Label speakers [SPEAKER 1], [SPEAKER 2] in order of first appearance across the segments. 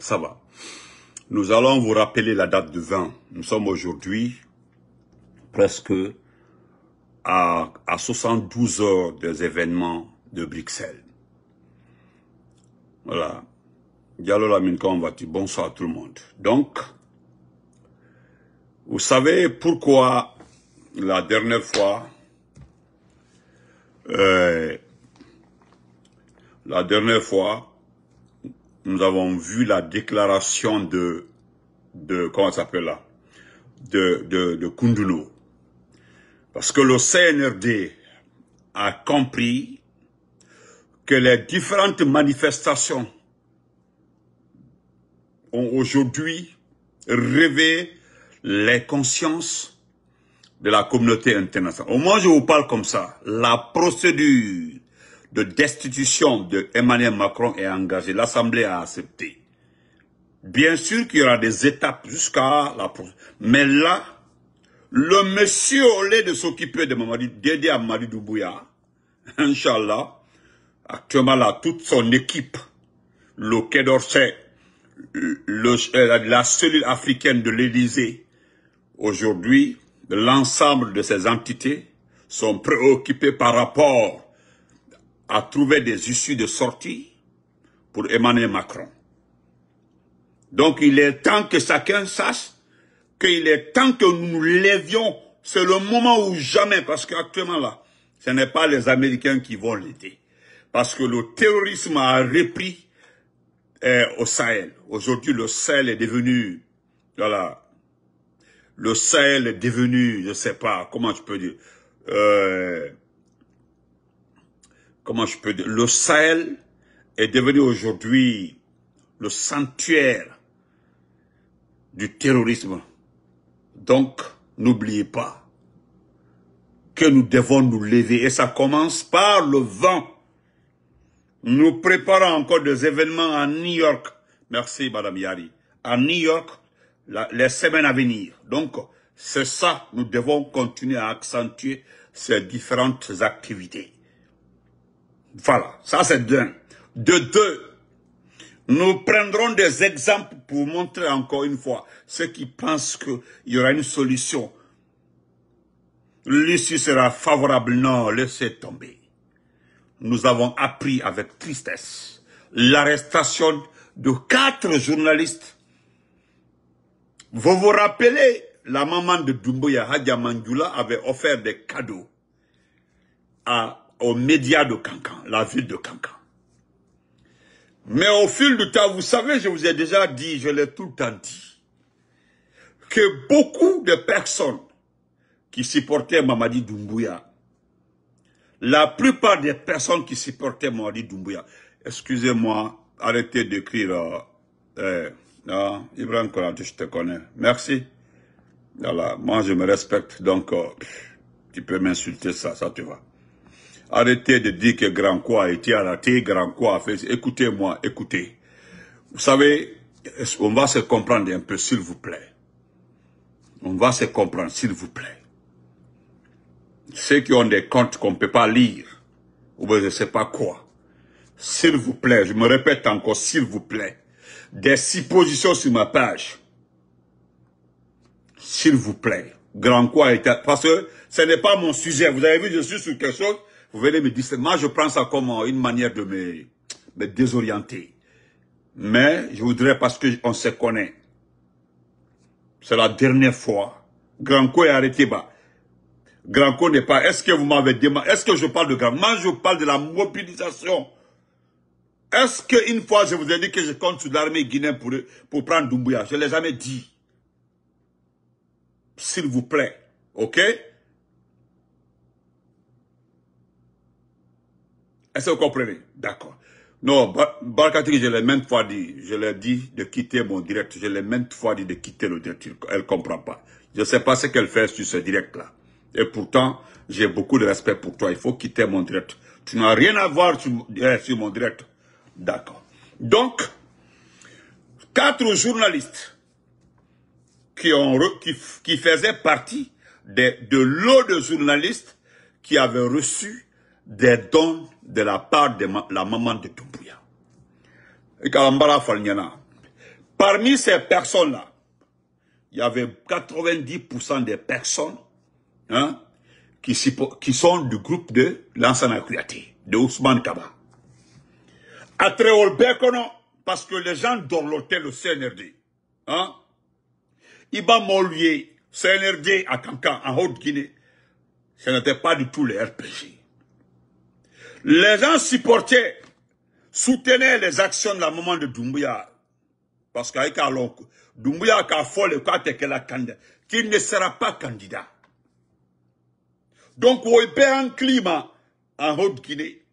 [SPEAKER 1] Ça va. Nous allons vous rappeler la date du 20. Nous sommes aujourd'hui presque à, à 72 heures des événements de Bruxelles. Voilà. Diallo Lamine, on va tu Bonsoir tout le monde. Donc, vous savez pourquoi la dernière fois, euh, la dernière fois, nous avons vu la déclaration de, de comment ça s'appelle là, de, de, Kunduno. Parce que le CNRD a compris que les différentes manifestations ont aujourd'hui rêvé les consciences de la communauté internationale. Au moins, je vous parle comme ça. La procédure de destitution de Emmanuel Macron est engagé. L'Assemblée a accepté. Bien sûr qu'il y aura des étapes jusqu'à la Mais là, le monsieur, au lieu de s'occuper de Mamadi, d'aider à Mamadi Inch'Allah, actuellement là, toute son équipe, le Quai d'Orsay, euh, la cellule africaine de l'Élysée, aujourd'hui, l'ensemble de ces entités sont préoccupés par rapport à trouver des issues de sortie pour Emmanuel Macron. Donc il est temps que chacun sache qu'il est temps que nous nous levions. C'est le moment ou jamais, parce qu'actuellement là, ce n'est pas les Américains qui vont l'aider. Parce que le terrorisme a repris euh, au Sahel. Aujourd'hui, le Sahel est devenu, voilà, le Sahel est devenu, je sais pas, comment je peux dire, euh, comment je peux dire, le Sahel est devenu aujourd'hui le sanctuaire du terrorisme. Donc, n'oubliez pas que nous devons nous lever. Et ça commence par le vent. Nous préparons encore des événements à New York. Merci, Madame Yari. À New York, les semaines à venir. Donc, c'est ça, nous devons continuer à accentuer ces différentes activités. Voilà, ça c'est d'un. De deux, nous prendrons des exemples pour montrer encore une fois ceux qui pensent qu'il y aura une solution. L'issue sera favorable. Non, laissez tomber. Nous avons appris avec tristesse l'arrestation de quatre journalistes. Vous vous rappelez, la maman de Doumbouya Hadja Mandjula avait offert des cadeaux à aux médias de Cancan, la ville de Cancan. Mais au fil du temps, vous savez, je vous ai déjà dit, je l'ai tout le temps dit, que beaucoup de personnes qui supportaient Mamadi Doumbouya, la plupart des personnes qui supportaient Mamadi Doumbouya, excusez-moi, arrêtez d'écrire, euh, euh, Ibrahim Konaté, je te connais, merci. Voilà, moi je me respecte, donc euh, tu peux m'insulter ça, ça tu va. Arrêtez de dire que Grand Quoi été arrêté, Grand Quoi a fait. Écoutez-moi, écoutez. Vous savez, on va se comprendre un peu, s'il vous plaît. On va se comprendre, s'il vous plaît. Ceux qui ont des comptes qu'on ne peut pas lire, ou je ne sais pas quoi. S'il vous plaît, je me répète encore, s'il vous plaît. Des positions sur ma page. S'il vous plaît. Grand quoi était... Parce que ce n'est pas mon sujet. Vous avez vu, je suis sur quelque chose vous venez me dire... Moi, je prends ça comme une manière de me, désorienter. Mais je voudrais, parce qu'on se connaît, c'est la dernière fois. Granco est arrêté bas. Granco n'est pas. Est-ce que vous m'avez demandé Est-ce que je parle de Granco Moi, je parle de la mobilisation. Est-ce qu'une fois, je vous ai dit que je compte sur l'armée guinéenne pour, pour prendre Doumbouya Je ne l'ai jamais dit. S'il vous plaît. OK Est-ce que vous comprenez D'accord. Non, Barkatri, je l'ai même fois dit, je l'ai dit de quitter mon direct, je l'ai même fois dit de quitter le direct, elle comprend pas. Je sais pas ce qu'elle fait sur ce direct-là. Et pourtant, j'ai beaucoup de respect pour toi, il faut quitter mon direct. Tu n'as rien à voir sur, eh, mon direct. D'accord. Donc, quatre journalistes qui, faisaient partie de, de l'eau de journalistes qui avaient reçu des dons de la part de la maman de Tumbuya. Et Parmi ces personnes-là, il y avait 90% des personnes hein, qui, sont du groupe de Lansana Kouyati de Ousmane Kaba. À Tréolbekono, parce que les gens l'hôtel au CNRD. Hein, Iba Molier, CNRD à Kankan, en Haute-Guinée, ce n'était pas du tout les RPG. Les gens supportaient, soutenaient les actions de la maman de Doumbouya. Parce qu'avec Doumbouya a fait le cas qu'il ne sera pas candidat. Donc, on est un climat en Haute-Guinée.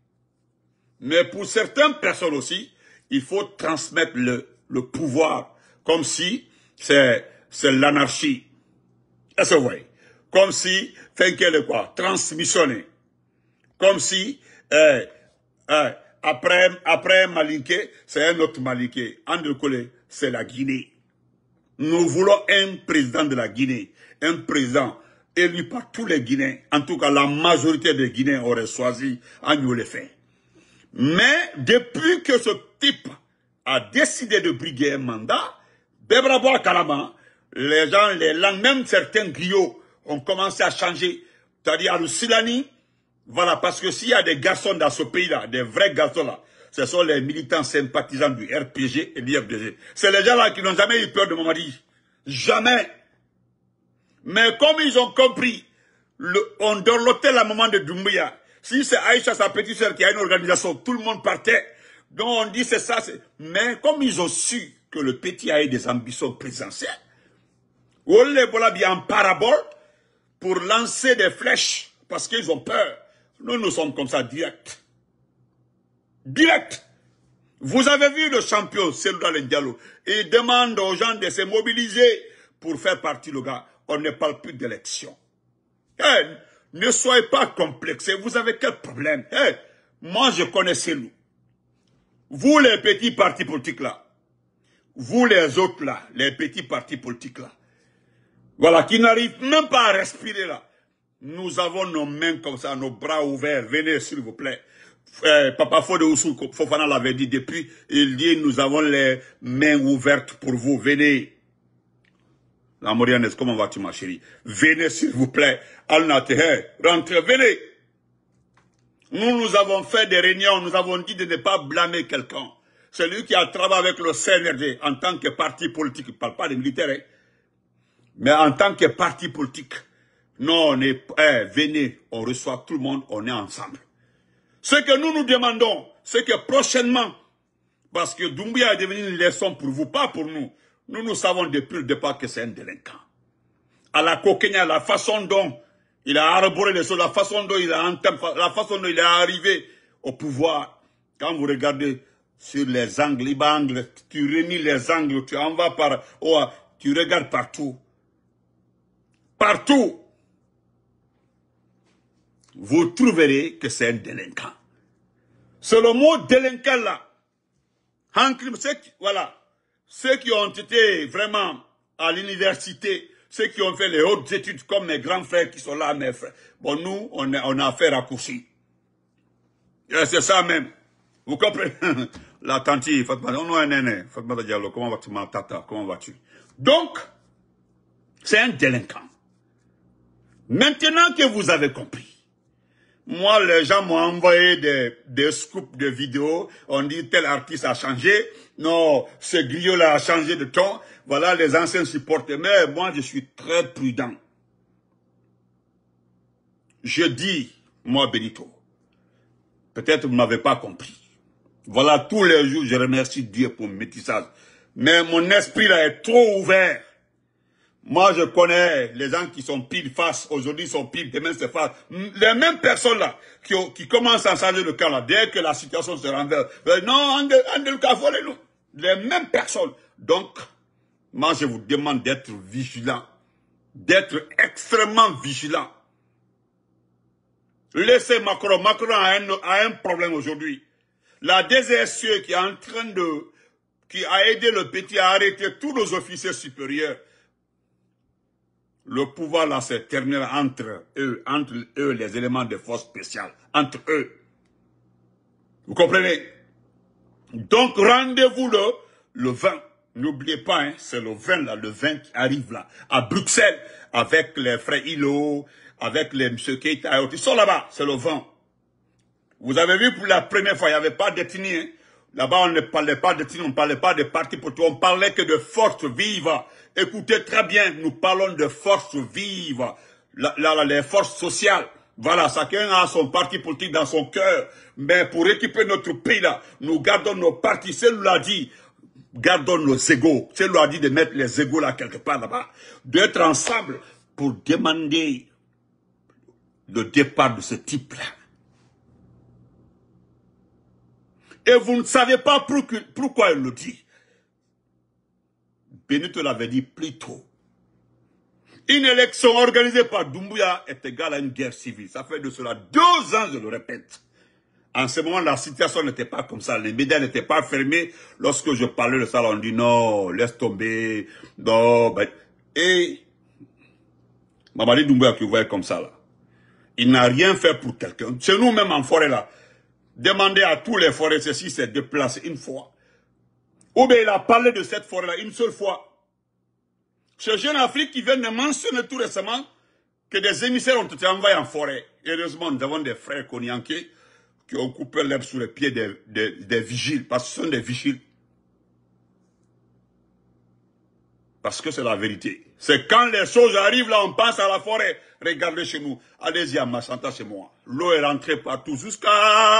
[SPEAKER 1] Mais pour certaines personnes aussi, il faut transmettre le, pouvoir comme si c'est l'anarchie. Comme si, quoi Transmissionner. Comme si après, après Malinké, c'est un autre Malinké. André Collet, c'est la Guinée. Nous voulons un président de la Guinée, un président élu par tous les Guinéens. En tout cas, la majorité des Guinéens auraient choisi les fait. Mais depuis que ce type a décidé de briguer un mandat, Bebrabo Kalama, les gens, les même certains griots ont commencé à changer. C'est-à-dire, Silani, voilà, parce que s'il y a des garçons dans ce pays-là, des vrais garçons-là, ce sont les militants sympathisants du RPG et du FDG. C'est les gens-là qui n'ont jamais eu peur de Mamadi. Jamais. Mais comme ils ont compris, le, on dorlotait l'hôtel la maman de Doumbouya. Si c'est Aïcha, sa petite sœur, qui a une organisation, tout le monde partait. Donc on dit c'est ça. Mais comme ils ont su que le petit a eu des ambitions présentielles, Olé bien en parabole pour lancer des flèches parce qu'ils ont peur. Nous, nous sommes comme ça, direct. Direct. Vous avez vu le champion, le Diallo. Il demande aux gens de se mobiliser pour faire partie, le gars. On ne parle plus d'élection. Eh, ne soyez pas complexés. Vous avez quel problème eh, Moi, je connais nous. Vous, les petits partis politiques là. Vous, les autres là. Les petits partis politiques là. Voilà, qui n'arrivent même pas à respirer là. Nous avons nos mains comme ça, nos bras ouverts. Venez, s'il vous plaît. Euh, Papa Fodoussou, Fofana l'avait dit depuis, il dit, nous avons les mains ouvertes pour vous, venez. La Morianez, comment vas-tu ma chérie Venez s'il vous plaît, al hein, rentrez, venez. Nous, nous avons fait des réunions, nous avons dit de ne pas blâmer quelqu'un. Celui qui a travaillé avec le CNRD en tant que parti politique, il ne parle pas des militaires, hein. mais en tant que parti politique, non, on est, eh, venez, on reçoit tout le monde, on est ensemble. Ce que nous nous demandons, c'est que prochainement, parce que Doumbia est devenu une leçon pour vous, pas pour nous. Nous, nous savons depuis le départ que c'est un délinquant. À la coquenya, la façon dont il a arboré les choses, la façon dont il a entamé, la façon dont il est arrivé au pouvoir. Quand vous regardez sur les angles, les tu remis les angles, tu en vas par, oh, tu regardes partout. Partout vous trouverez que c'est un délinquant. C'est le mot délinquant là. En crime, voilà, ceux qui ont été vraiment à l'université, ceux qui ont fait les hautes études comme mes grands frères qui sont là, mes frères. Bon, nous, on a, on a fait raccourci. C'est ça même. Vous comprenez La tante, on a un néné. comment vas-tu, ma tata Comment vas-tu Donc, c'est un délinquant. Maintenant que vous avez compris, moi, les gens m'ont envoyé des, des scoops de vidéos. On dit tel artiste a changé. Non, ce griot-là a changé de ton. Voilà, les anciens supportent. Mais moi, je suis très prudent. Je dis, moi, Benito, peut-être vous m'avez pas compris. Voilà, tous les jours, je remercie Dieu pour le métissage. Mais mon esprit là est trop ouvert. Moi, je connais les gens qui sont pile face, aujourd'hui ils sont pile, demain c'est face. Les mêmes personnes-là qui, qui, commencent à changer le cas dès que la situation se renverse. Euh, non, Andelka, volez-nous. Les mêmes personnes. Donc, moi, je vous demande d'être vigilant. D'être extrêmement vigilant. Laissez Macron. Macron a un, a un problème aujourd'hui. La DSE qui est en train de... qui a aidé le petit à arrêter tous nos officiers supérieurs le pouvoir là terminé entre eux, entre eux les éléments de force spéciale, entre eux. Vous comprenez Donc rendez-vous le, le 20. N'oubliez pas, hein, c'est le 20 là, le 20 qui arrive là, à Bruxelles, avec les frères Hilo, avec les M. Keita, ils sont là-bas, c'est le 20. Vous avez vu pour la première fois, il n'y avait pas d'ethnie, hein. Là-bas, on ne parlait pas de on ne parlait pas de parti politique, on parlait que de force vive. Écoutez très bien, nous parlons de force vive. les forces sociales. Voilà, chacun a son parti politique dans son cœur. Mais pour équiper notre pays, là, nous gardons nos partis. C'est là l'a dit. Gardons nos égaux. C'est là a dit de mettre les égaux là quelque part là-bas. D'être ensemble pour demander le départ de ce type-là. Et vous ne savez pas pourquoi il le dit. Benito l'avait dit plus tôt. Une élection organisée par Doumbouya est égale à une guerre civile. Ça fait de cela deux ans, je le répète. En ce moment, la situation n'était pas comme ça. Les médias n'étaient pas fermés. Lorsque je parlais de ça, on dit non, laisse tomber. Non, ben, Et Mamadi Doumbouya, qui voyait comme ça, là, il n'a rien fait pour quelqu'un. Chez nous même en forêt, là. Demandez à tous les forestiers s'ils se placer une fois. Ou bien il a parlé de cette forêt-là une seule fois. Ce jeune Afrique qui vient de mentionner tout récemment que des émissaires ont été envoyés en forêt. Heureusement, nous avons des frères Konyanké qui ont coupé l'herbe sous les pieds des, des, vigiles, parce que ce sont des vigiles. Parce que c'est la vérité. C'est quand les choses arrivent, là, on passe à la forêt. Regardez chez nous. Allez-y à Massanta chez moi. L'eau est rentrée partout jusqu'à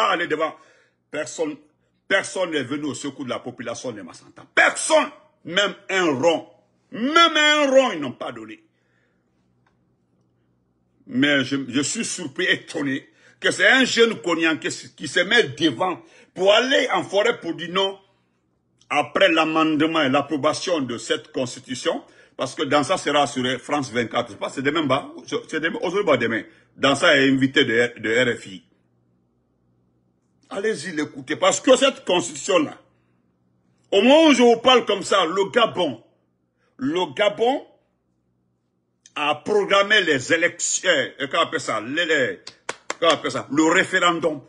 [SPEAKER 1] aller devant. Personne, personne n'est venu au secours de la population de Massanta. Personne! Même un rond. Même un rond, ils n'ont pas donné. Mais je, suis surpris, étonné, que c'est un jeune Konyan qui se met devant pour aller en forêt pour dire non. Après l'amendement et l'approbation de cette constitution, parce que dans ça, sera assuré France 24. pas, C'est demain, bah, C'est demain, aujourd'hui, bas, demain. ça est invité de, RFI. Allez-y l'écouter. Parce que cette constitution-là, au moment où je vous parle comme ça, le Gabon, le Gabon a programmé les élections, euh, euh, appelle ça, les, ça, le référendum.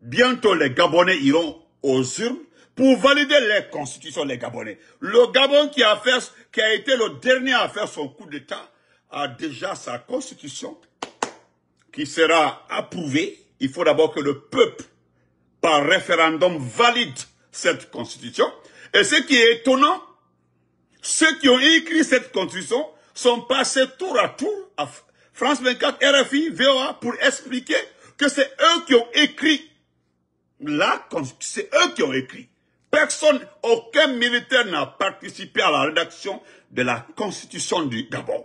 [SPEAKER 1] Bientôt, les Gabonais iront aux urnes pour valider les constitutions, les Gabonais. Le Gabon qui a, fait, qui a été le dernier à faire son coup d'État a déjà sa constitution qui sera approuvée. Il faut d'abord que le peuple, par référendum, valide cette constitution. Et ce qui est étonnant, ceux qui ont écrit cette constitution sont passés tour à tour à France 24, RFI, VOA, pour expliquer que c'est eux qui ont écrit la constitution. C'est eux qui ont écrit. Personne, aucun militaire n'a participé à la rédaction de la constitution du Gabon.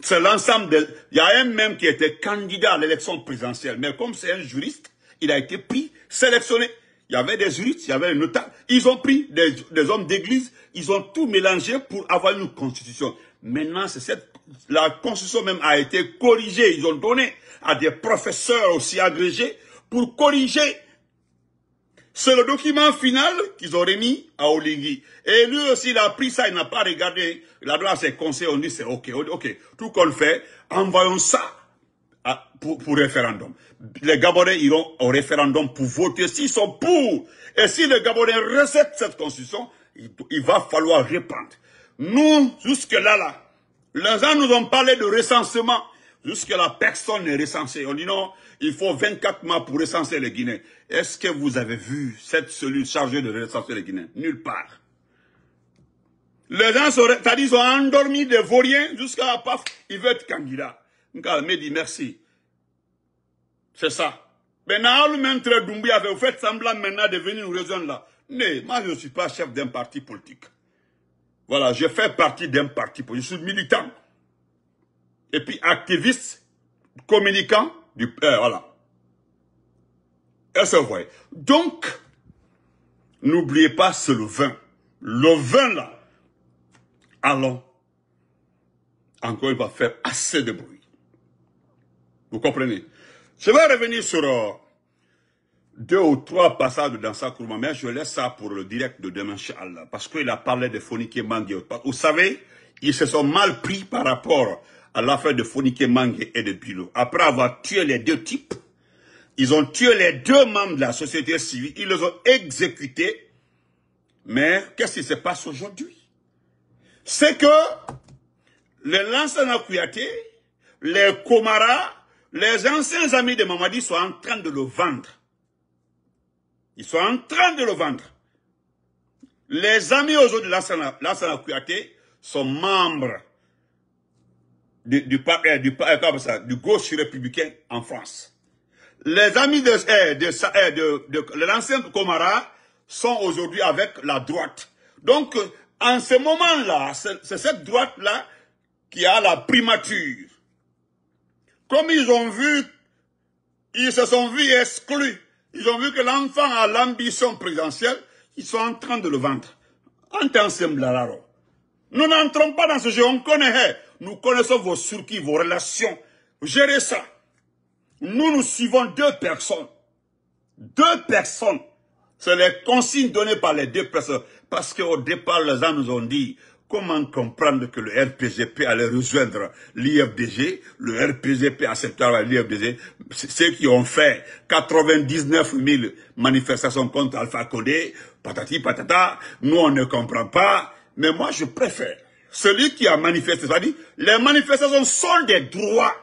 [SPEAKER 1] C'est l'ensemble de... Il y a un même qui était candidat à l'élection présidentielle, mais comme c'est un juriste, il a été pris, sélectionné. Il y avait des juristes, il y avait des notables. Ils ont pris des, hommes d'église, ils ont tout mélangé pour avoir une constitution. Maintenant, c'est cette, la constitution même a été corrigée. Ils ont donné à des professeurs aussi agrégés pour corriger c'est le document final qu'ils ont remis à Olingui. Et lui aussi, il a pris ça, il n'a pas regardé. La a c'est à on dit c'est ok, ok. Tout qu'on fait, envoyons ça pour, pour, référendum. Les Gabonais iront au référendum pour voter s'ils sont pour. Et si les Gabonais recettent cette constitution, il, va falloir répandre. Nous, jusque-là, là, les gens nous ont parlé de recensement. Jusque-là, personne n'est recensé. On dit non, il faut 24 mois pour recenser les Guinéens. Est-ce que vous avez vu cette cellule chargée de recenser les Guinéens Nulle part. Les gens sont, sont endormis des vauriens jusqu'à paf, ils veulent être candidats. me dit merci. C'est ça. Maintenant, le maître Doumbia, vous faites semblant maintenant de venir nous rejoindre là. Non, moi je ne suis pas chef d'un parti politique. Voilà, je fais partie d'un parti politique. Je suis militant et puis activiste, communicant du père. Euh, voilà. Et c'est vrai. Donc, n'oubliez pas, ce le vin. Le vin, là, allons, encore, il va faire assez de bruit. Vous comprenez Je vais revenir sur euh, deux ou trois passages dans sa courbe, mais je laisse ça pour le direct de demain, Allah, parce qu'il a parlé de phonique et Vous savez, ils se sont mal pris par rapport à l'affaire de Fonike Mangue et de Bilo. Après avoir tué les deux types, ils ont tué les deux membres de la société civile, ils les ont exécutés. Mais qu'est-ce qui se passe aujourd'hui C'est que les Lansana Kouyaté, les Komara, les anciens amis de Mamadi sont en train de le vendre. Ils sont en train de le vendre. Les amis aujourd'hui de Lansana Kouyaté sont membres du, du, eh, du, eh, du gauche républicain en France. Les amis de, eh, de, de, de l'ancien Comara sont aujourd'hui avec la droite. Donc, en ce moment-là, c'est cette droite-là qui a la primature. Comme ils ont vu, ils se sont vus exclus. Ils ont vu que l'enfant a l'ambition présidentielle. Ils sont en train de le vendre. En temps Nous n'entrons pas dans ce jeu. On connaît. Nous connaissons vos circuits, vos relations. Gérez ça. Nous, nous suivons deux personnes. Deux personnes. C'est les consignes données par les deux personnes. Parce qu'au départ, les gens nous ont dit, comment comprendre que le RPGP allait rejoindre l'IFDG, le RPGP acceptera l'IFDG, ceux qui ont fait 99 000 manifestations contre Alpha Codé, patati patata, nous on ne comprend pas, mais moi je préfère celui qui a manifesté, c'est-à-dire, les manifestations sont des droits.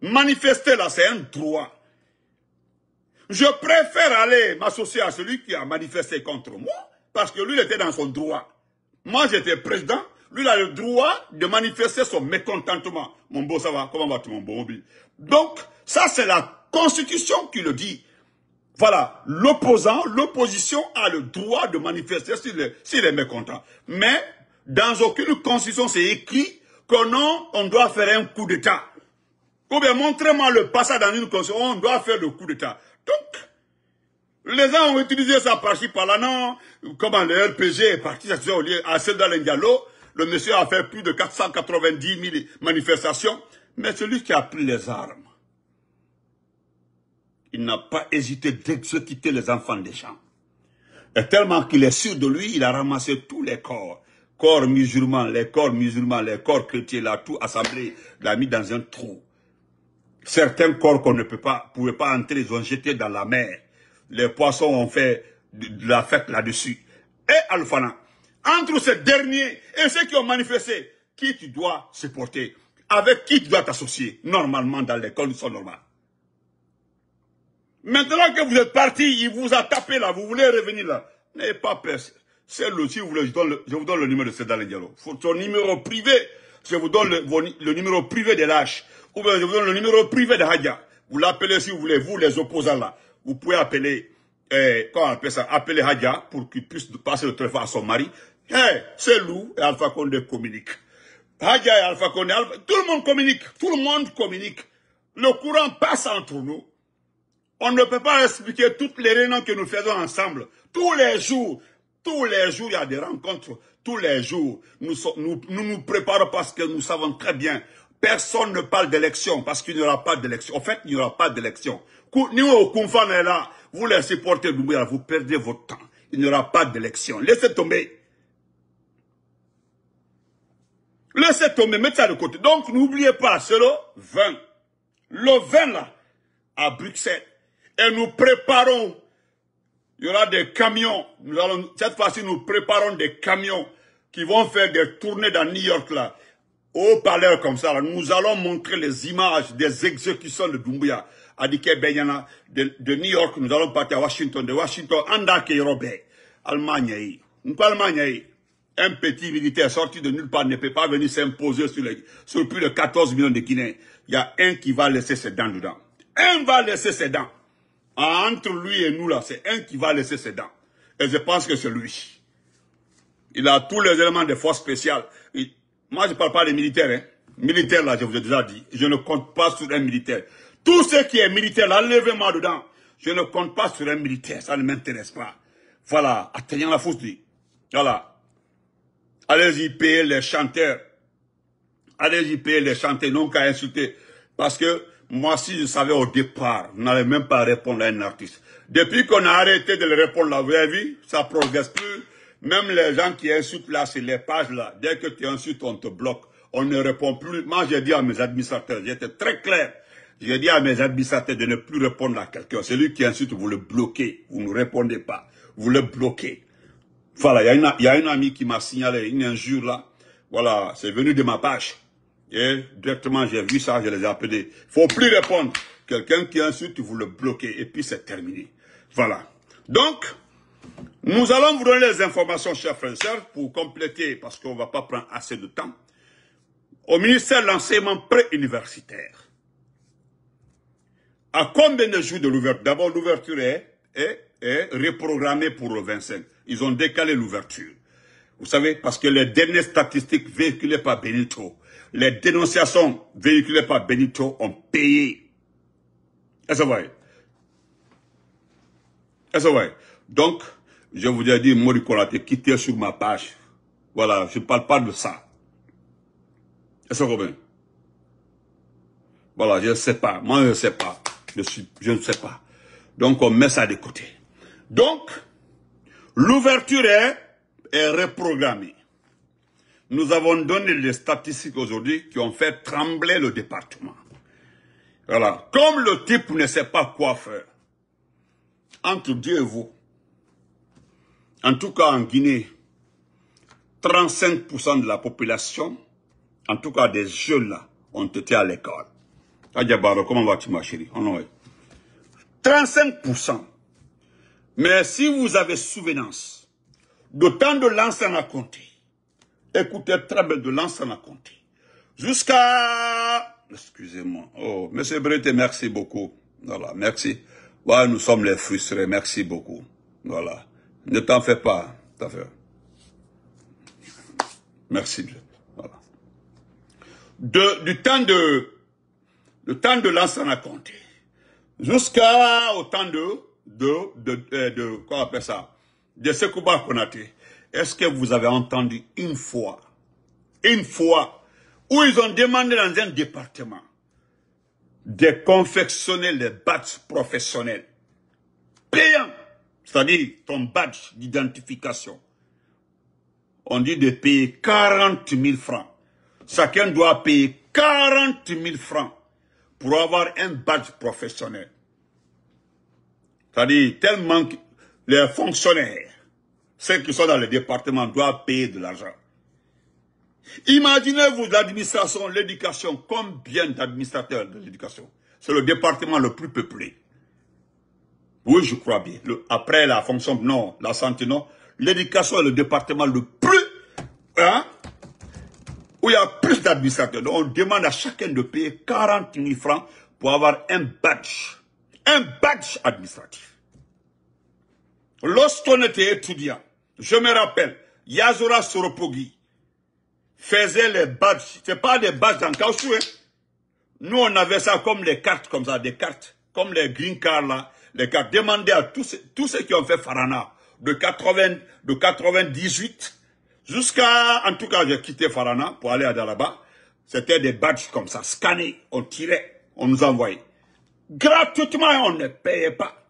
[SPEAKER 1] Manifester là, c'est un droit. Je préfère aller m'associer à celui qui a manifesté contre moi, parce que lui, il était dans son droit. Moi, j'étais président, lui, il a le droit de manifester son mécontentement. Mon beau, ça va Comment va-tu, mon beau Donc, ça, c'est la Constitution qui le dit. Voilà, l'opposant, l'opposition a le droit de manifester s'il est, est mécontent. Mais dans aucune constitution, c'est écrit que non, on doit faire un coup d'État. Ou bien montrez-moi le passage dans une constitution, on doit faire le coup d'État. Donc, les gens ont utilisé ça par par-là, non. Comment le RPG est parti, ça au lieu à celle Le monsieur a fait plus de 490 000 manifestations. Mais celui qui a pris les armes, il n'a pas hésité d'exécuter les enfants des gens. Et tellement qu'il est sûr de lui, il a ramassé tous les corps corps musulmans, les corps musulmans, les corps chrétiens, là, tout assemblé, l'a mis dans un trou. Certains corps qu'on ne peut pas, pouvait pas entrer, ils ont jeté dans la mer. Les poissons ont fait de la fête là-dessus. Et Alphana, entre ces derniers et ceux qui ont manifesté, qui tu dois supporter, avec qui tu dois t'associer, normalement dans les conditions normales. Maintenant que vous êtes parti, il vous a tapé là, vous voulez revenir là, n'ayez pas peur. C'est le, si vous voulez, je, vous donne le numéro de Cédale Diallo. Son numéro privé, je vous donne le, numéro privé de l'âge. Ou bien je vous donne le numéro privé de Hadia. Vous l'appelez si vous voulez, vous les opposants là. Vous pouvez appeler, eh, comment on appelle ça, appeler Hadia pour qu'il puisse passer le téléphone à son mari. Eh, c'est loup et Alpha Condé communique. Hadia et Alpha Condé, tout le monde communique. Tout le monde communique. Le courant passe entre nous. On ne peut pas expliquer toutes les réunions que nous faisons ensemble. Tous les jours, tous les jours, il y a des rencontres. Tous les jours, nous nous, nous, nous préparons parce que nous savons très bien. Personne ne parle d'élection parce qu'il n'y aura pas d'élection. En fait, il n'y aura pas d'élection. Nous, au est là, vous porter supportez vous perdez votre temps. Il n'y aura pas d'élection. Laissez tomber. Laissez tomber, mettez ça de côté. Donc, n'oubliez pas, c'est le 20. Le 20, là, à Bruxelles. Et nous préparons il y aura des camions. cette fois-ci, nous préparons des camions qui vont faire des tournées dans New York, là. Au palais, comme ça, Nous allons montrer les images des exécutions de Doumbouya. Benyana, de, New York, nous allons partir à Washington, de Washington, Andake Robert, Allemagne, un petit militaire sorti de nulle part ne peut pas venir s'imposer sur, sur plus de 14 millions de Guinéens. Il y a un qui va laisser ses dents dedans. Un va laisser ses dents. Ah, entre lui et nous, là, c'est un qui va laisser ses dents. Et je pense que c'est lui. Il a tous les éléments de force spéciale. Moi, je ne parle pas des militaires. Hein. Militaires, là, je vous ai déjà dit. Je ne compte pas sur un militaire. Tout ce qui est militaire, là, levez-moi dedans. Je ne compte pas sur un militaire. Ça ne m'intéresse pas. Voilà. Atteignant la fausse Voilà. Allez-y payer les chanteurs. Allez-y payer les chanteurs. Non qu'à insulter. Parce que moi, si je savais au départ, je n'allais même pas répondre à un artiste. Depuis qu'on a arrêté de le répondre la vraie vie, ça progresse plus. Même les gens qui insultent là c'est les pages là, dès que tu insultes, on te bloque. On ne répond plus. Moi, j'ai dit à mes administrateurs, j'étais très clair. J'ai dit à mes administrateurs de ne plus répondre à quelqu'un. Celui qui insulte, vous le bloquez. Vous ne répondez pas. Vous le bloquez. Voilà, il y, a un ami qui m'a signalé une injure là. Voilà, c'est venu de ma page. Et directement, j'ai vu ça, je les ai appelés. faut plus répondre. Quelqu'un qui insulte, vous le bloquez. Et puis, c'est terminé. Voilà. Donc, nous allons vous donner les informations, chers frères et sœurs, pour compléter, parce qu'on ne va pas prendre assez de temps. Au ministère de l'enseignement pré-universitaire. à combien de jours de l'ouverture D'abord, l'ouverture est, est reprogrammée pour le 25. Ils ont décalé l'ouverture. Vous savez, parce que les dernières statistiques véhiculées par Benito, les dénonciations véhiculées par Benito ont payé. Est-ce vrai vrai Donc, je vous ai dit, Mori quittez sur ma page. Voilà, je ne parle pas de ça. Ça ce Voilà, je ne sais pas. Moi, je ne sais pas. Je, suis, je ne sais pas. Donc, on met ça de côté. Donc, l'ouverture est reprogrammée. Nous avons donné les statistiques aujourd'hui qui ont fait trembler le département. Voilà. Comme le type ne sait pas quoi faire, entre Dieu et vous, en tout cas en Guinée, 35% de la population, en tout cas des jeunes là, ont été à l'école. comment vas-tu ma chérie 35%. Mais si vous avez souvenance, d'autant de l'ancien à compté. Écoutez très bien de l'ancien à compter. Jusqu'à... Excusez-moi. Oh, Monsieur Breté, merci beaucoup. Voilà, merci. voilà nous sommes les frustrés. Merci beaucoup. Voilà. Ne t'en fais pas. T'en fais. Merci. Voilà. De, du temps de... Le temps de à compter. Jusqu'à au temps de... De... De... Euh, de, appelle ça De Sekouba est-ce que vous avez entendu une fois, une fois, où ils ont demandé dans un département de confectionner les badges professionnels payant, c'est-à-dire ton badge d'identification. On dit de payer 40 000 francs. Chacun doit payer 40 000 francs pour avoir un badge professionnel. C'est-à-dire tellement que les fonctionnaires ceux qui sont dans les départements doivent payer de l'argent. Imaginez-vous l'administration, l'éducation, combien d'administrateurs de l'éducation C'est le département le plus peuplé. Oui, je crois bien. après la fonction, non, la santé, non. L'éducation est le département le plus, hein, où il y a plus d'administrateurs. On demande à chacun de payer 40 000 francs pour avoir un badge. Un badge administratif. Lorsqu'on était étudiant, je me rappelle, Yazura Soropogi faisait les badges. n'est pas des badges en caoutchouc. Hein. Nous, on avait ça comme les cartes, comme ça, des cartes. Comme les green cards, là. Les cartes. Demandez à tous, tous ceux qui ont fait Farana. De 80, de 98 jusqu'à, en tout cas, j'ai quitté Farana pour aller à Daraba. C'était des badges comme ça, scannés. On tirait, on nous envoyait. Gratuitement, on ne payait pas.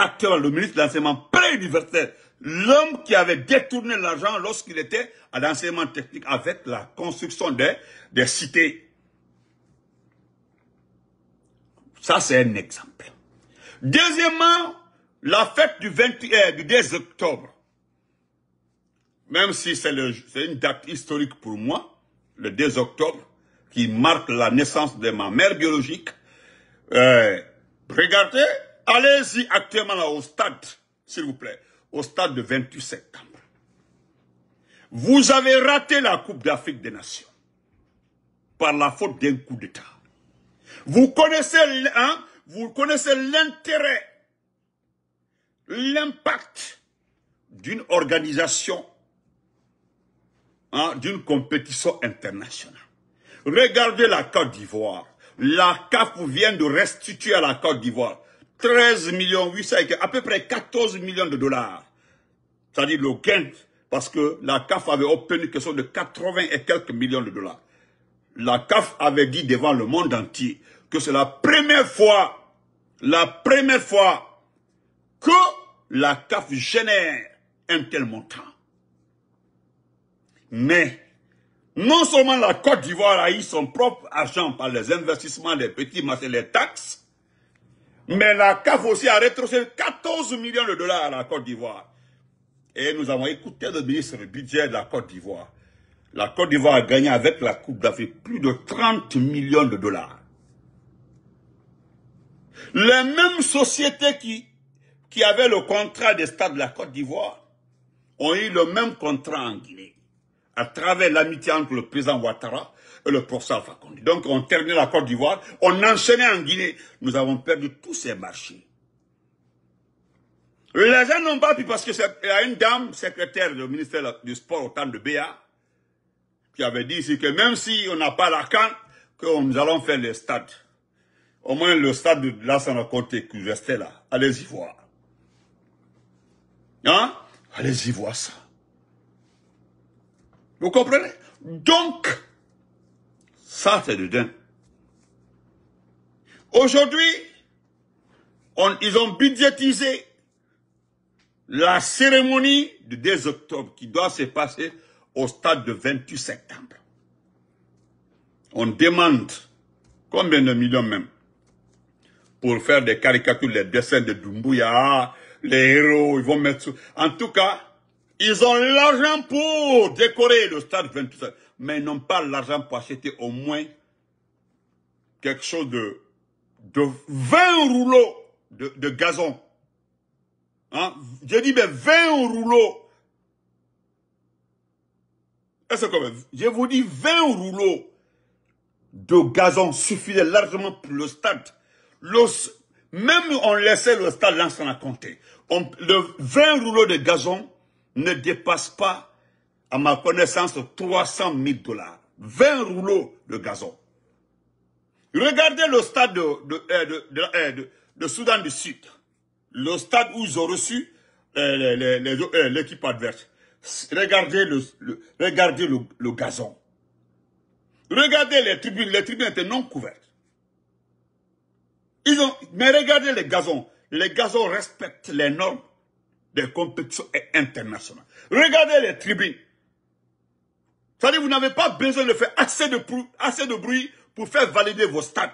[SPEAKER 1] actuellement le ministre de l'enseignement préuniversitaire, l'homme qui avait détourné l'argent lorsqu'il était à l'enseignement technique avec la construction des, des cités. Ça, c'est un exemple. Deuxièmement, la fête du 21, euh, du 10 octobre. Même si c'est une date historique pour moi, le 2 octobre, qui marque la naissance de ma mère biologique, euh, regardez Allez-y actuellement au stade, s'il vous plaît, au stade de 28 septembre. Vous avez raté la Coupe d'Afrique des Nations par la faute d'un coup d'État. Vous connaissez hein, l'intérêt, l'impact d'une organisation, hein, d'une compétition internationale. Regardez la Côte d'Ivoire. La CAF vient de restituer à la Côte d'Ivoire 13 millions 800 à peu près 14 millions de dollars. C'est-à-dire le gain, parce que la CAF avait obtenu quelque chose de 80 et quelques millions de dollars. La CAF avait dit devant le monde entier que c'est la première fois, la première fois que la CAF génère un tel montant. Mais, non seulement la Côte d'Ivoire a eu son propre argent par les investissements, les petits marchés, les taxes, mais la CAF aussi a rétrocédé 14 millions de dollars à la Côte d'Ivoire. Et nous avons écouté le ministre du budget de la Côte d'Ivoire. La Côte d'Ivoire a gagné avec la Coupe d'Afrique plus de 30 millions de dollars. Les mêmes sociétés qui, qui avaient le contrat des stades de la Côte d'Ivoire ont eu le même contrat en Guinée. À travers l'amitié entre le président Ouattara le professeur Fakonde. Donc on terminait la Côte d'Ivoire, on enchaînait en Guinée. Nous avons perdu tous ces marchés. Les gens n'ont pas pu parce que a une dame secrétaire du ministère du Sport au temps de Béa qui avait dit que même si on n'a pas la canne, que nous allons faire les stades. Au moins le stade de Sana Côté qui restait là. Allez-y voir. Hein? Allez-y voir ça. Vous comprenez Donc, ça, c'est dedans. Aujourd'hui, ils ont budgétisé la cérémonie du 2 octobre qui doit se passer au stade de 28 septembre. On demande combien de millions même pour faire des caricatures, les dessins de Dumbuya, les héros, ils vont mettre... En tout cas, ils ont l'argent pour décorer le stade 28 septembre mais ils n'ont pas l'argent pour acheter au moins quelque chose de, de 20 rouleaux de, gazon. Hein? dis mais 20 rouleaux. est je vous dis 20 rouleaux de gazon suffisaient largement pour le stade. même on laissait le stade là à compter. le 20 rouleaux de gazon ne dépasse pas à ma connaissance, 300 000 dollars. 20 rouleaux de gazon. Regardez le stade de, euh, euh, de, de, Soudan du Sud. Le stade où ils ont reçu euh, l'équipe adverse. Regardez le, regardez gazon. Regardez les tribunes. Les tribunes étaient non couvertes. Ils ont, mais regardez les gazons. Les gazons respectent les normes des compétitions internationales. Regardez les tribunes. C'est-à-dire vous n'avez pas besoin de faire assez de, assez de bruit pour faire valider vos stats.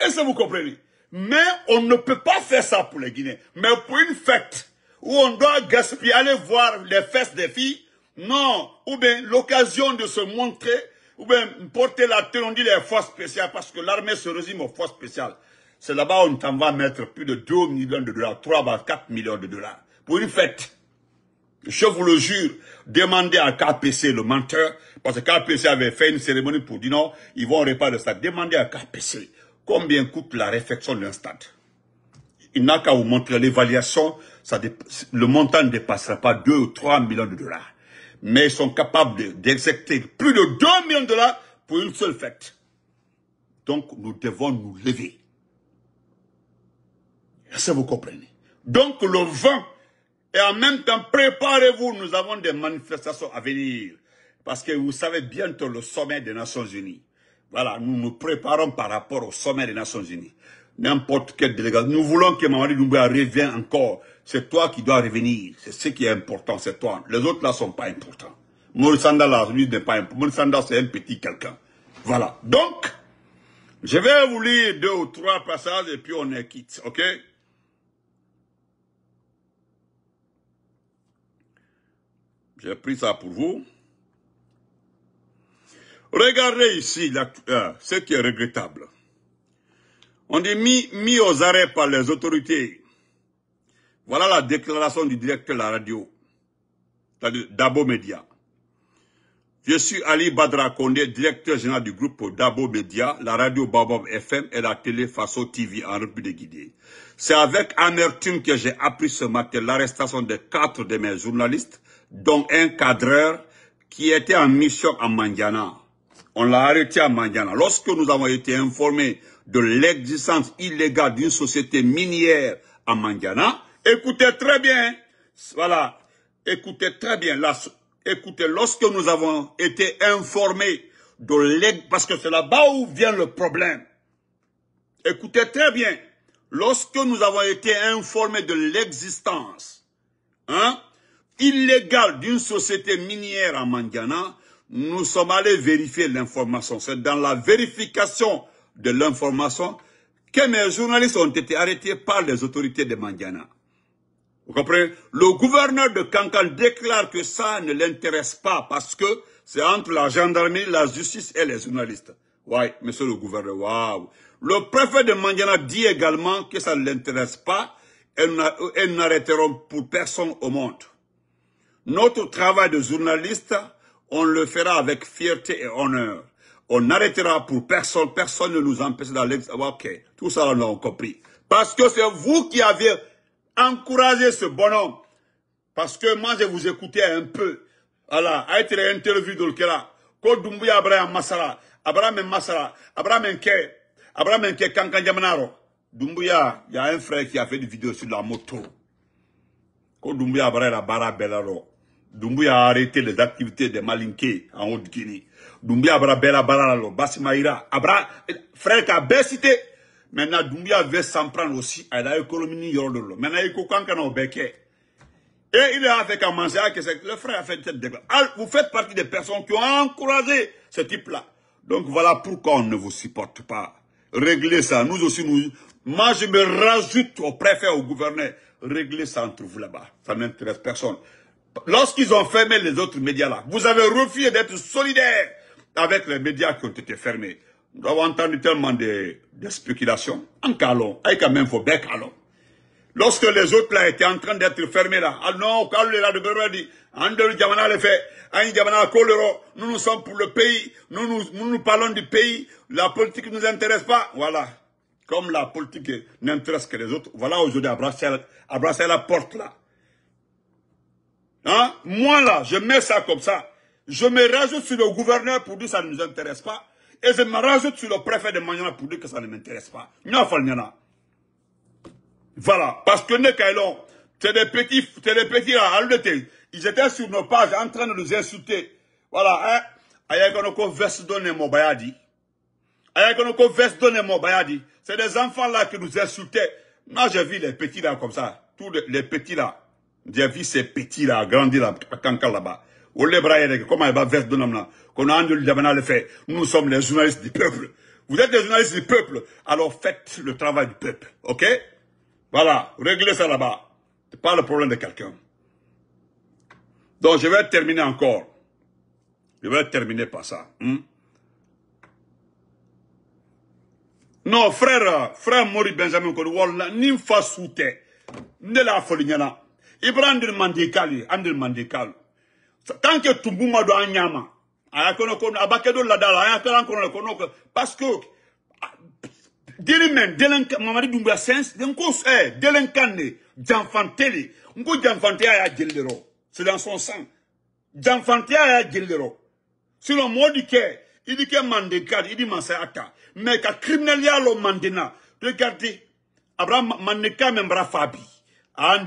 [SPEAKER 1] Est-ce que vous comprenez Mais on ne peut pas faire ça pour les Guinéens. Mais pour une fête où on doit gaspiller, aller voir les fesses des filles, non. Ou bien l'occasion de se montrer, ou bien porter la tête, on dit les forces spéciales, parce que l'armée se résume aux forces spéciales. C'est là-bas où on t'en va mettre plus de 2 millions de dollars, 3 à 4 millions de dollars. Pour une fête. Je vous le jure, demandez à KPC, le menteur, parce que KPC avait fait une cérémonie pour dire non, ils vont réparer le stade. Demandez à KPC combien coûte la réfection d'un stade. Il n'a qu'à vous montrer l'évaluation, le montant ne dépassera pas 2 ou 3 millions de dollars. Mais ils sont capables d'exécuter plus de 2 millions de dollars pour une seule fête. Donc, nous devons nous lever. Est-ce que vous comprenez Donc, le vent et en même temps, préparez-vous, nous avons des manifestations à venir. Parce que vous savez bientôt le sommet des Nations Unies. Voilà, nous nous préparons par rapport au sommet des Nations Unies. N'importe quel délégation. Nous voulons que Mamadi Doumbouya revienne encore. C'est toi qui dois revenir. C'est ce qui est important, c'est toi. Les autres là sont pas importants. Mourisanda là, lui n'est pas important. Mourisanda c'est un petit quelqu'un. Voilà. Donc, je vais vous lire deux ou trois passages et puis on est quitte, ok J'ai pris ça pour vous. Regardez ici euh, ce qui est regrettable. On est mis, mis aux arrêts par les autorités. Voilà la déclaration du directeur de la radio, d'Abo Média. Je suis Ali Badra Kondé, directeur général du groupe Dabo Média, la radio Babob FM et la télé Faso TV en République de Guinée. C'est avec amertume que j'ai appris ce matin l'arrestation de quatre de mes journalistes donc un cadreur qui était en mission à Mandiana. On l'a arrêté à Mandiana. Lorsque nous avons été informés de l'existence illégale d'une société minière à Mandiana, écoutez très bien, voilà, écoutez très bien, écoutez, lorsque nous avons été informés de l'existence, parce que c'est là-bas où vient le problème, écoutez très bien, lorsque nous avons été informés de l'existence, hein, illégal d'une société minière à Mandiana, nous sommes allés vérifier l'information. C'est dans la vérification de l'information que mes journalistes ont été arrêtés par les autorités de Mandiana. Vous comprenez Le gouverneur de Kankan déclare que ça ne l'intéresse pas parce que c'est entre la gendarmerie, la justice et les journalistes. Ouais, monsieur le gouverneur, waouh. Le préfet de Mandiana dit également que ça ne l'intéresse pas et n'arrêteront pour personne au monde. Notre travail de journaliste, on le fera avec fierté et honneur. On arrêtera pour personne, personne ne nous empêche d'aller... Ah, bah, ok, tout ça, on l'a compris. Parce que c'est vous qui avez encouragé ce bonhomme. Parce que moi, je vous écoutais un peu. Voilà, à être l'interview de là. Kodumbouya Abraham Masara. Abraham Masara. Abraham Enke. Abraham Kankanjamanaro. Dumbuya, il y a un frère qui a fait des vidéos sur la moto. Kodumbouya Abraham Barabellaro. Doumbouya a arrêté les activités des Malinké en Haute-Guinée. Doumbouya a bela balala, basse Basimaïra, abra, frère qui a cité. Maintenant, Doumbouya veut s'en prendre aussi à la économie yordolo. Maintenant, il coquin qu'on a béquet. Et il a fait qu'à manger, le frère a fait cette déclaration. Ah, vous faites partie des personnes qui ont encouragé ce type-là. Donc voilà pourquoi on ne vous supporte pas. Réglez ça. Nous aussi, nous, moi je me rajoute au préfet, au gouverneur. Réglez ça entre vous là-bas. Ça n'intéresse personne lorsqu'ils ont fermé les autres médias là, vous avez refusé d'être solidaire avec les médias qui ont été fermés. Nous avons entendu tellement de, spéculations. En calon, avec quand même faux bec Lorsque les autres là étaient en train d'être fermés là, ah non, quand le de dit, Diamana le fait, nous nous sommes pour le pays, nous nous, nous parlons du pays, la politique ne nous intéresse pas, voilà. Comme la politique n'intéresse que les autres, voilà aujourd'hui à la porte là. Hein? Moi là, je mets ça comme ça. Je me rajoute sur le gouverneur pour dire que ça ne nous intéresse pas. Et je me rajoute sur le préfet de Maniana pour dire que ça ne m'intéresse pas. Voilà. Parce que c'est des petits, c'est des petits là, Ils étaient sur nos pages en train de nous insulter. Voilà, hein. bayadi. C'est des enfants là qui nous insultaient. Moi, j'ai vu les petits là comme ça. Tous les petits là. J'ai vu ces petits-là grandir là, là-bas. Au comment il va vers de là. Qu'on a le Nous sommes les journalistes du peuple. Vous êtes des journalistes du peuple. Alors faites le travail du peuple. OK? Voilà. Réglez ça là-bas. Ce n'est pas le problème de quelqu'un. Donc je vais terminer encore. Je vais terminer par ça. Hein? Non, frère, frère Maurice Benjamin Kodi, wala, ni m'fa soute, ne la i bra andiri mandikalu ye andiri mandikalu tant que tumbu ma don an ɲama a y'a kɔnɔ ko a b'a kɛ don la a y'a kɛ an kɔnɔ parce que deli mɛ delen mamadi dumba sens, n ko ɛ delen kan de janfante de y'a jeli c'est dans son sang janfanteya y'a jeli de rɔ sinon mɔɔ di kɛ i di kɛ mande kadi i mais ka criminaliya lɔ mandena regardez abraham mande ka mɛn a y'an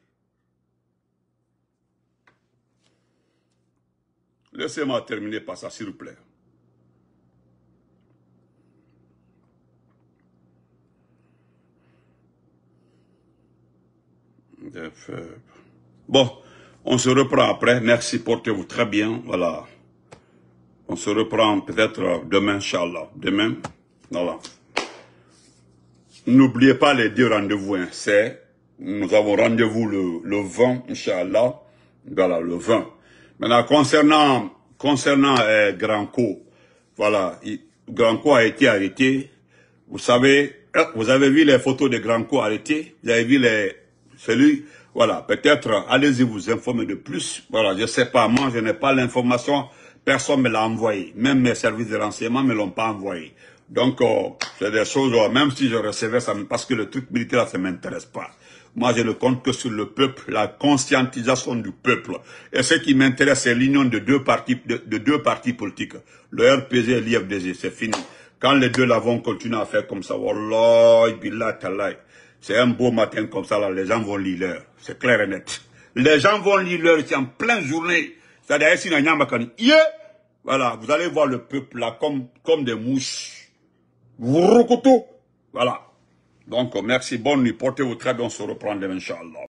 [SPEAKER 1] Laissez-moi terminer par ça, s'il vous plaît. Euh, bon, on se reprend après. Merci, portez-vous très bien. Voilà. On se reprend peut-être demain, Inch'Allah. Demain, voilà. N'oubliez pas les deux rendez-vous. Hein. C'est, nous avons rendez-vous le, le 20, Inch'Allah. Voilà, le 20. Maintenant, concernant, concernant euh, Granco, voilà, Grand Granco a été arrêté. Vous savez, euh, vous avez vu les photos de Granco arrêté, vous avez vu les, celui, voilà, peut-être, allez-y vous informer de plus. Voilà, je sais pas, moi je n'ai pas l'information, personne me l'a envoyé. Même mes services de renseignement me l'ont pas envoyé. Donc, euh, c'est des choses, euh, même si je recevais ça, parce que le truc militaire, ça m'intéresse pas. Moi, je ne compte que sur le peuple, la conscientisation du peuple. Et ce qui m'intéresse, c'est l'union de deux partis, de, deux partis politiques. Le RPG et l'IFDG, c'est fini. Quand les deux l'avons continué à faire comme ça, C'est un beau matin comme ça, là, les gens vont lire l'heure. C'est clair et net. Les gens vont lire l'heure, c'est en pleine journée. cest voilà, vous allez voir le peuple là comme, comme des mouches. Voilà. Donc, merci, bonne nuit, portez-vous très bien, on se reprend Inch'Allah.